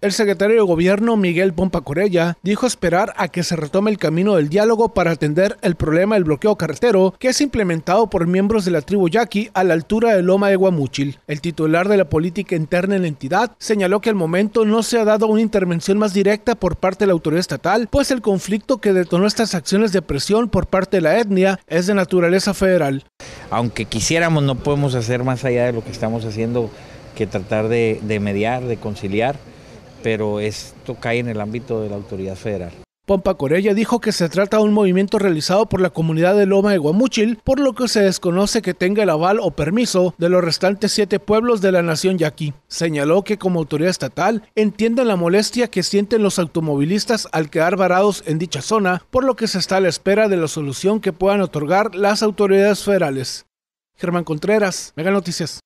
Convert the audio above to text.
El secretario de Gobierno Miguel Pompa Corella dijo esperar a que se retome el camino del diálogo para atender el problema del bloqueo carretero que es implementado por miembros de la tribu Yaqui a la altura de Loma de Guamuchil. El titular de la política interna en la entidad señaló que al momento no se ha dado una intervención más directa por parte de la autoridad estatal, pues el conflicto que detonó estas acciones de presión por parte de la etnia es de naturaleza federal. Aunque quisiéramos, no podemos hacer más allá de lo que estamos haciendo que tratar de mediar, de conciliar pero esto cae en el ámbito de la autoridad federal. Pompa Corella dijo que se trata de un movimiento realizado por la comunidad de Loma de Guamuchil, por lo que se desconoce que tenga el aval o permiso de los restantes siete pueblos de la nación yaqui. Señaló que como autoridad estatal entienden la molestia que sienten los automovilistas al quedar varados en dicha zona, por lo que se está a la espera de la solución que puedan otorgar las autoridades federales. Germán Contreras, Mega Noticias.